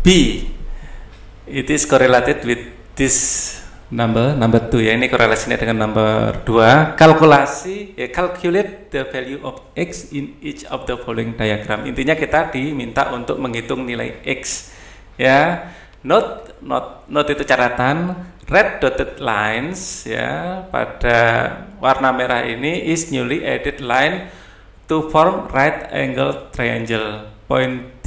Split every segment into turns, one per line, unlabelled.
B it is correlated with this number number 2 ya ini korelasinya dengan number 2 kalkulasi ya, calculate the value of x in each of the following diagram intinya kita diminta untuk menghitung nilai x ya note note note itu catatan red dotted lines ya pada warna merah ini is newly added line to form right angle triangle Point T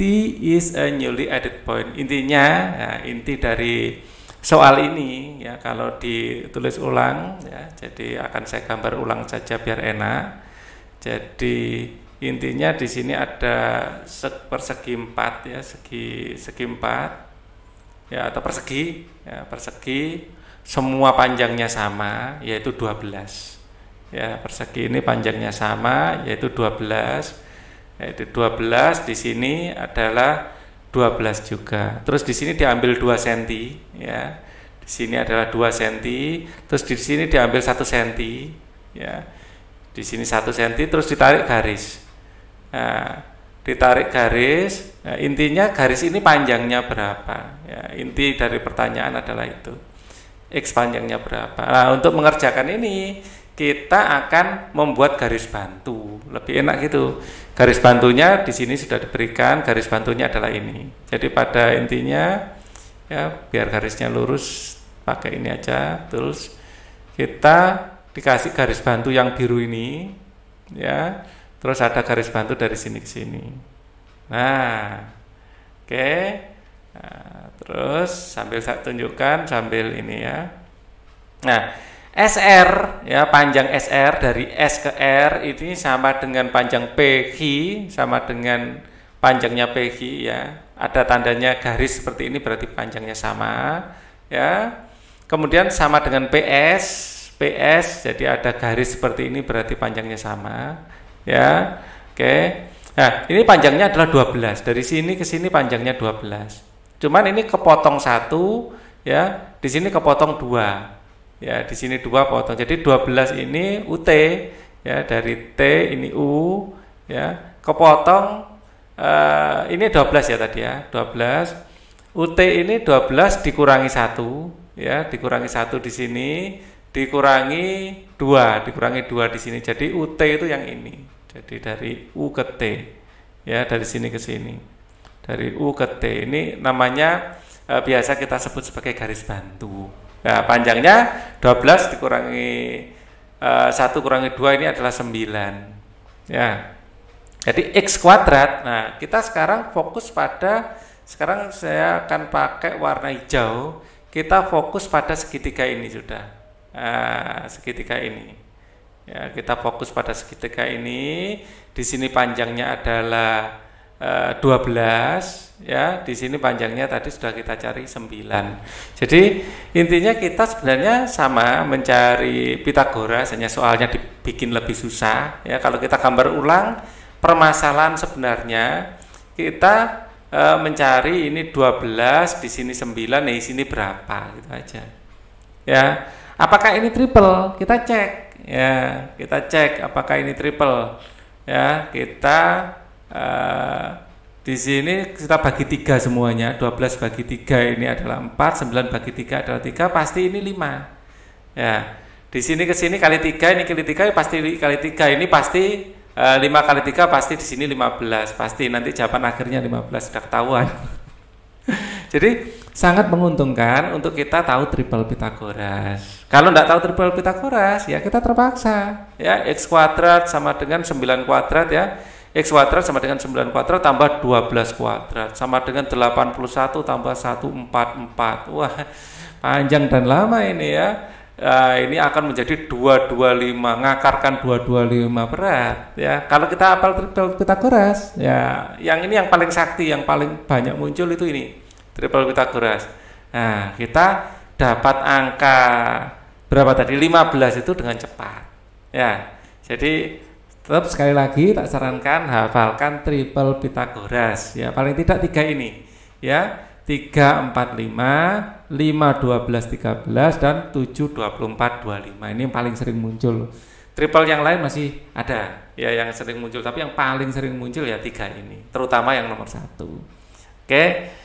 is a newly added point. Intinya, ya, inti dari soal ini ya kalau ditulis ulang ya, jadi akan saya gambar ulang saja biar enak. Jadi intinya di sini ada persegi empat ya, segi segi empat ya atau persegi, ya, persegi semua panjangnya sama yaitu 12. Ya, persegi ini panjangnya sama yaitu 12 yaitu 12 di sini adalah 12 juga. Terus di sini diambil 2 cm ya. Di sini adalah 2 cm, terus di sini diambil 1 cm ya. Di sini 1 cm terus ditarik garis. Nah, ditarik garis, nah, intinya garis ini panjangnya berapa ya. Inti dari pertanyaan adalah itu. X panjangnya berapa. Nah, untuk mengerjakan ini kita akan membuat garis bantu lebih enak gitu garis bantunya di sini sudah diberikan garis bantunya adalah ini jadi pada intinya ya biar garisnya lurus pakai ini aja terus kita dikasih garis bantu yang biru ini ya terus ada garis bantu dari sini ke sini nah oke okay. nah, terus sambil saya tunjukkan sambil ini ya nah SR ya panjang SR dari S ke R ini sama dengan panjang PQ sama dengan panjangnya PQ ya ada tandanya garis seperti ini berarti panjangnya sama ya kemudian sama dengan PS PS jadi ada garis seperti ini berarti panjangnya sama ya oke okay. nah ini panjangnya adalah 12 dari sini ke sini panjangnya 12 cuman ini kepotong satu ya di sini kepotong dua ya di sini dua potong jadi 12 ini UT ya dari T ini U ya kepotong eh, ini 12 ya tadi ya 12 UT ini 12 dikurangi satu ya dikurangi satu di sini dikurangi dua dikurangi dua di sini jadi UT itu yang ini jadi dari U ke T ya dari sini ke sini dari U ke T ini namanya eh, biasa kita sebut sebagai garis bantu nah, panjangnya 12 dikurangi eh, satu uh, kurangi dua ini adalah 9 ya jadi x kuadrat nah kita sekarang fokus pada sekarang saya akan pakai warna hijau kita fokus pada segitiga ini sudah uh, segitiga ini ya kita fokus pada segitiga ini di sini panjangnya adalah uh, eh, 12 ya di sini panjangnya tadi sudah kita cari 9 jadi intinya kita sebenarnya sama mencari Pitagoras hanya soalnya dibikin lebih susah ya kalau kita gambar ulang permasalahan sebenarnya kita e, mencari ini 12 di sini 9 nih di sini berapa gitu aja ya apakah ini triple kita cek ya kita cek apakah ini triple ya kita e, di sini kita bagi tiga semuanya, 12 bagi tiga ini adalah 4, 9 bagi tiga adalah tiga, pasti ini 5. Ya. Di sini ke sini kali tiga ini kali tiga pasti kali tiga ini pasti e, eh, 5 kali tiga pasti di sini 15, pasti nanti jawaban akhirnya 15 sudah ketahuan. Jadi sangat menguntungkan untuk kita tahu triple Pitagoras. Kalau tidak tahu triple Pitagoras ya kita terpaksa ya x kuadrat sama dengan 9 kuadrat ya X kuadrat sama dengan 9 kuadrat tambah 12 kuadrat sama dengan 81 tambah 144 wah panjang dan lama ini ya Nah, ini akan menjadi 225 ngakarkan 225 berat ya kalau kita apal triple Pitagoras ya yang ini yang paling sakti yang paling banyak muncul itu ini triple Pitagoras nah kita dapat angka berapa tadi 15 itu dengan cepat ya jadi Tetap sekali lagi tak sarankan hafalkan triple Pitagoras ya paling tidak tiga ini ya 3 4 5 5 12 13 dan 7 24 25 ini yang paling sering muncul triple yang lain masih ada ya yang sering muncul tapi yang paling sering muncul ya tiga ini terutama yang nomor satu oke okay.